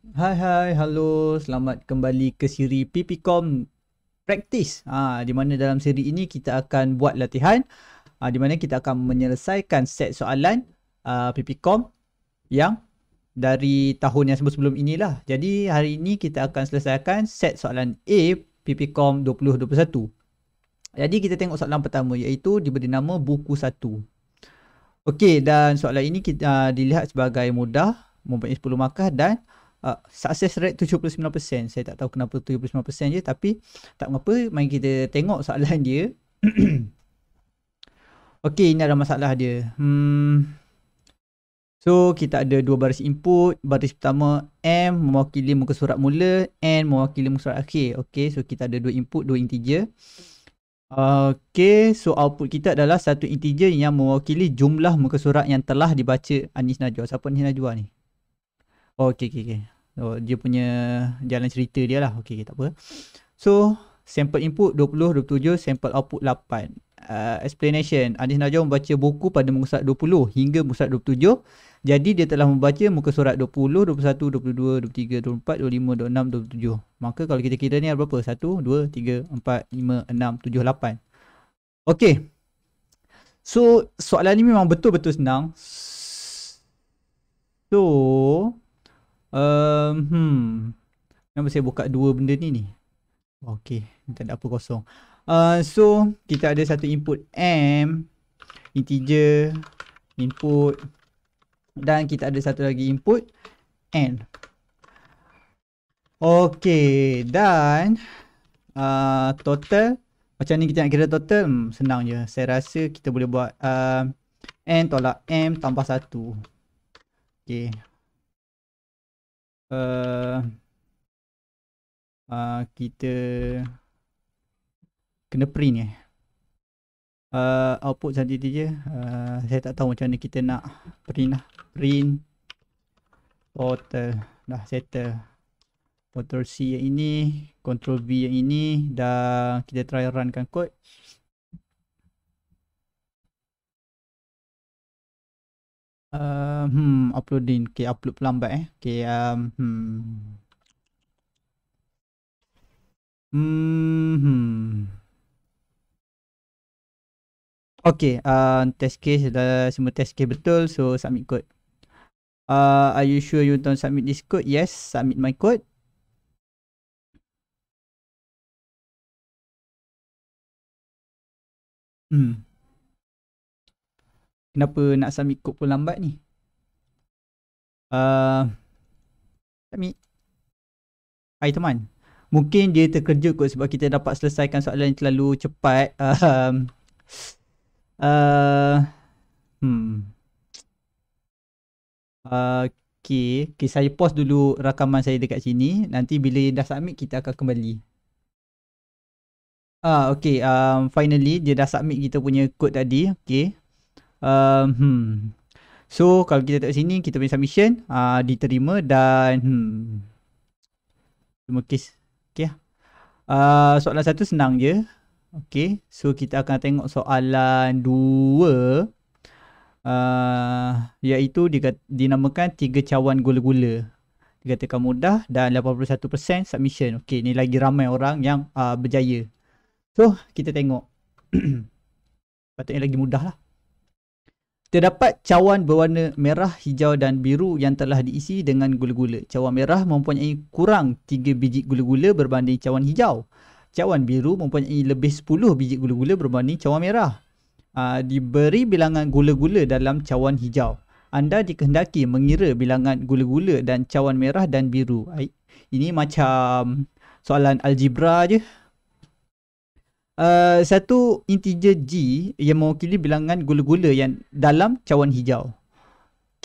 Hai hai, hello. Selamat kembali ke siri PPCOM Practice. Ha, di mana dalam siri ini kita akan buat latihan. Ha, di mana kita akan menyelesaikan set soalan uh, ha, PPCOM yang dari tahun yang sebelum-sebelum inilah. Jadi hari ini kita akan selesaikan set soalan A PPCOM 2021. Jadi kita tengok soalan pertama iaitu diberi nama buku 1. Okey dan soalan ini kita uh, dilihat sebagai mudah mempunyai 10 markah dan uh, success rate 79%. Saya tak tahu kenapa 79% je tapi tak apa mari kita tengok soalan dia. okay ini ada masalah dia. Hmm. So kita ada dua baris input. Baris pertama M mewakili muka surat mula, N mewakili muka surat akhir. Okay so kita ada dua input, dua integer. Okay, so output kita adalah satu integer yang mewakili jumlah muka surat yang telah dibaca Anis Najwa. Siapa Anis Najwa ni? Okay, okay, okay. Oh, dia punya jalan cerita dia lah. Okay, okay tak apa. So, sample input 20, 27, sample output 8. Uh, explanation. Anis Najwa membaca buku pada muka surat 20 hingga muka surat 27. Jadi, dia telah membaca muka surat 20, 21, 22, 23, 24, 25, 26, 27. Maka, kalau kita kira ni ada berapa? 1, 2, 3, 4, 5, 6, 7, 8. Okay. So, soalan ni memang betul-betul senang. So, Um, hmm. Kenapa saya buka dua benda ni ni? Okay. Tak ada apa kosong. Uh, so, kita ada satu input M. Integer. Input. Dan kita ada satu lagi input. N. Okay. Dan. Uh, total. Macam ni kita nak kira total. Hmm, senang je. Saya rasa kita boleh buat. Uh, N tolak M tambah satu. Okay uh, uh, kita kena print eh. Uh, output saja dia uh, saya tak tahu macam mana kita nak print lah print portal dah settle portal C yang ini control V yang ini dah kita try runkan code Uh, hmm, uploading. Okay, upload lambat, eh. Okay, um, hmm. Hmm. Okay, uh, test case dah semua test case betul. So, submit code. Uh, are you sure you don't submit this code? Yes, submit my code. Hmm kenapa nak submit code pun lambat ni. Uh, submit. Hai teman. Mungkin dia terkejut kot sebab kita dapat selesaikan soalan yang terlalu cepat. Uh, uh, hmm. Uh, ah, okay. okay, saya post dulu rakaman saya dekat sini. Nanti bila dah submit kita akan kembali. Ah, okay. Um, finally dia dah submit kita punya code tadi. Okay uh, hmm. So kalau kita tak sini kita punya submission uh, diterima dan hmm. Cuma kes okay. Lah. uh, Soalan satu senang je okay. So kita akan tengok soalan dua uh, Iaitu dinamakan tiga cawan gula-gula Dikatakan mudah dan 81% submission Okay ni lagi ramai orang yang uh, berjaya So kita tengok Patutnya lagi mudah lah Terdapat cawan berwarna merah, hijau dan biru yang telah diisi dengan gula-gula. Cawan merah mempunyai kurang 3 biji gula-gula berbanding cawan hijau. Cawan biru mempunyai lebih 10 biji gula-gula berbanding cawan merah. Aa, ah, diberi bilangan gula-gula dalam cawan hijau. Anda dikehendaki mengira bilangan gula-gula dan cawan merah dan biru. Ini macam soalan algebra je. Uh, satu integer G yang mewakili bilangan gula-gula yang dalam cawan hijau.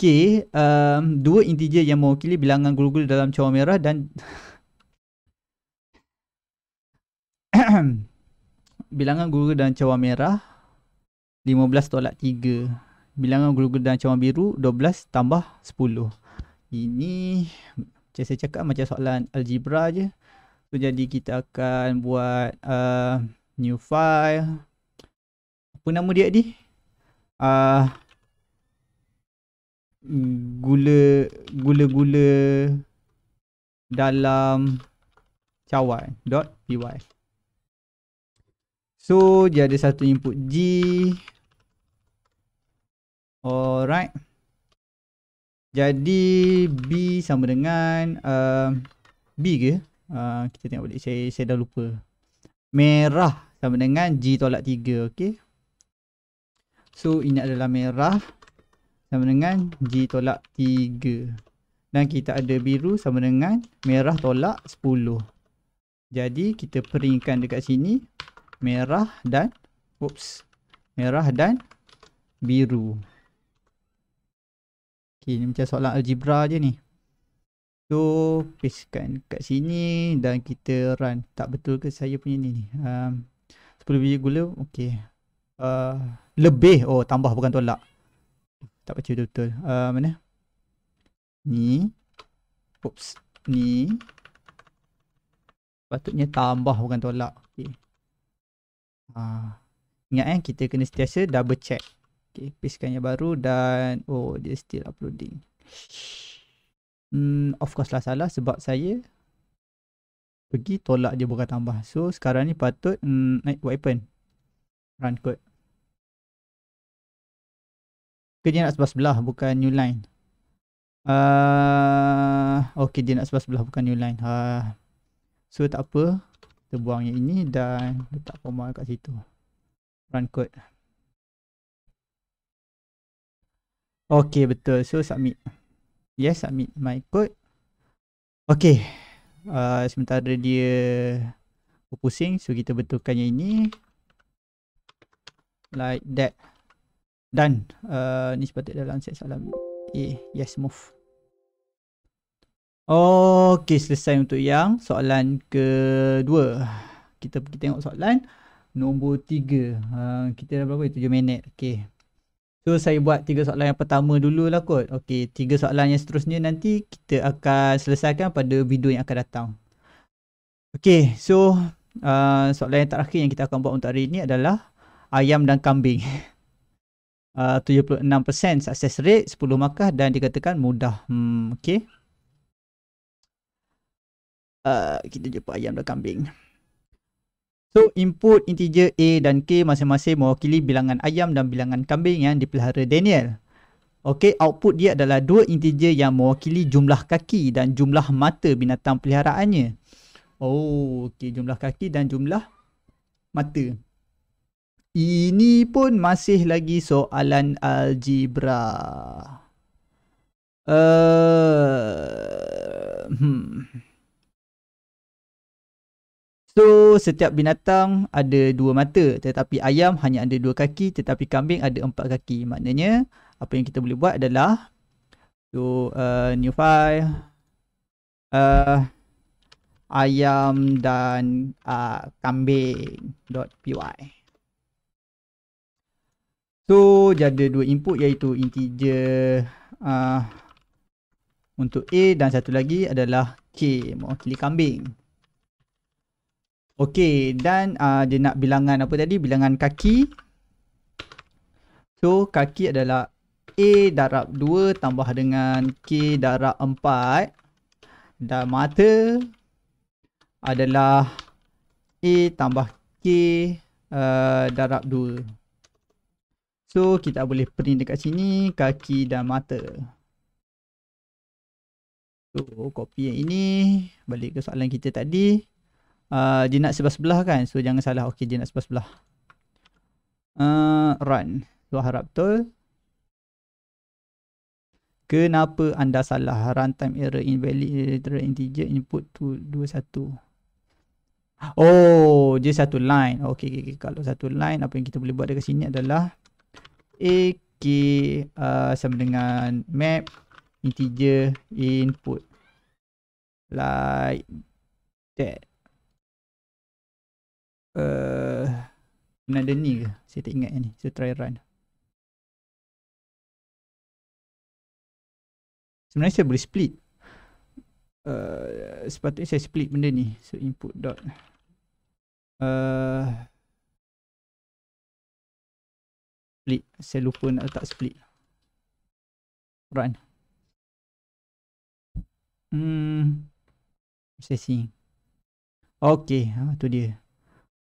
K, uh, dua integer yang mewakili bilangan gula-gula dalam cawan merah dan bilangan gula-gula dalam cawan merah 15 tolak 3. Bilangan gula-gula dalam cawan biru 12 tambah 10. Ini macam saya cakap macam soalan algebra je. So, jadi kita akan buat uh, new file apa nama dia ni ah uh, gula gula-gula dalam cawan. Dot. Py. so dia ada satu input g alright jadi b sama dengan uh, b ke uh, kita tengok balik saya saya dah lupa merah sama dengan G tolak 3 okey so ini adalah merah sama dengan G tolak 3 dan kita ada biru sama dengan merah tolak 10 jadi kita peringkan dekat sini merah dan oops merah dan biru okey ni macam soalan algebra je ni So pastekan kat sini dan kita run Tak betul ke saya punya ni ni um, 10 biji gula okey uh, ah, lebih oh tambah bukan tolak tak baca betul, -betul. Uh, ah, mana ni oops ni patutnya tambah bukan tolak okey uh, ah, ingat eh kita kena sentiasa double check okey paste yang baru dan oh dia still uploading Hmm, of course lah salah sebab saya pergi tolak dia bukan tambah so sekarang ni patut mm, naik weapon. happen run code kerja nak sebelah sebelah bukan new line uh, ah, ok dia nak sebelah sebelah bukan new line uh, so tak apa kita buang yang ini dan letak koma kat situ run code ok betul so submit yes submit my code Okay, uh, sementara dia berpusing so kita betulkan yang ini like that dan uh, ni sepatutnya dalam set salam eh yes move Okey selesai untuk yang soalan kedua kita pergi tengok soalan nombor tiga uh, kita dah berapa 7 minit okey So saya buat tiga soalan yang pertama dulu lah kot. Okay, tiga soalan yang seterusnya nanti kita akan selesaikan pada video yang akan datang. Okay, so uh, soalan yang terakhir yang kita akan buat untuk hari ini adalah ayam dan kambing. Uh, 76% success rate, 10 markah dan dikatakan mudah. Hmm, okay. Uh, kita jumpa ayam dan kambing. Kambing. So input integer A dan K masing-masing mewakili bilangan ayam dan bilangan kambing yang dipelihara Daniel. Okey, output dia adalah dua integer yang mewakili jumlah kaki dan jumlah mata binatang peliharaannya. Oh, okey, jumlah kaki dan jumlah mata. Ini pun masih lagi soalan algebra. Uh, hmm setiap binatang ada dua mata tetapi ayam hanya ada dua kaki tetapi kambing ada empat kaki. Maknanya apa yang kita boleh buat adalah to uh, new file uh, ayam dan uh, kambing.py So, jadi dua input iaitu integer uh, untuk A dan satu lagi adalah K mewakili kambing. Okey, dan uh, dia nak bilangan apa tadi? Bilangan kaki. So, kaki adalah A darab 2 tambah dengan K darab 4. Dan mata adalah A tambah K uh, darab 2. So, kita boleh print dekat sini kaki dan mata. So, copy yang ini. Balik ke soalan kita tadi uh, ah, jenak sebelah-sebelah kan so jangan salah Okey, jinak sebelah-sebelah uh, run so harap betul kenapa anda salah runtime error invalid error integer input to 21 oh dia satu line Okey, ok ok kalau satu line apa yang kita boleh buat dekat sini adalah ak uh, ah, sama dengan map integer input like that uh, Nanda ni ke Saya tak ingat yang ni So try run Sebenarnya saya boleh split uh, Sepatutnya saya split benda ni So input dot uh, Split Saya lupa nak letak split Run Hmm Processing Okay ha, tu dia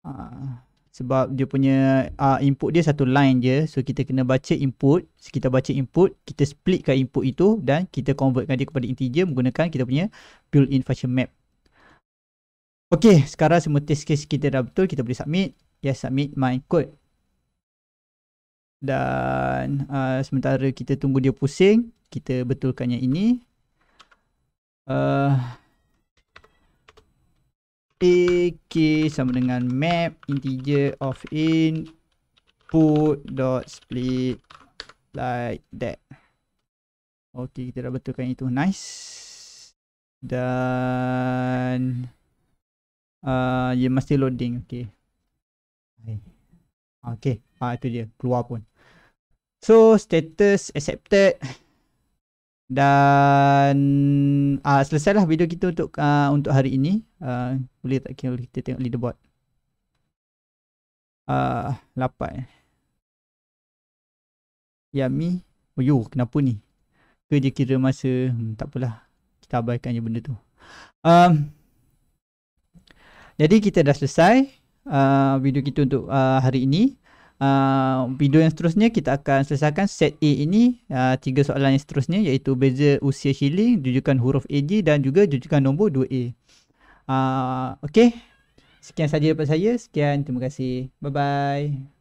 Ah, sebab dia punya uh, input dia satu line je so kita kena baca input so, kita baca input kita split splitkan input itu dan kita convertkan dia kepada integer menggunakan kita punya built in function map okey sekarang semua test case kita dah betul kita boleh submit yes submit my code dan uh, sementara kita tunggu dia pusing kita betulkan yang ini uh, AK sama dengan map integer of input dot split like that. Okay, kita dah betulkan itu. Nice. Dan uh, you mesti loading. Okay. Okay, ah, itu dia. Keluar pun. So, status accepted dan uh, selesailah video kita untuk uh, untuk hari ini uh, boleh tak kita tengok leaderboard uh, lapan eh. Yami oh, yo kenapa ni ke dia kira masa hmm, tak apalah kita abaikan je benda tu um, jadi kita dah selesai uh, video kita untuk uh, hari ini Ah, video yang seterusnya kita akan selesaikan set A ini uh, tiga soalan yang seterusnya iaitu beza usia shilling, jujukan huruf AG dan juga jujukan nombor 2A. Uh, ah, okay, sekian sahaja daripada saya. Sekian, terima kasih. Bye-bye.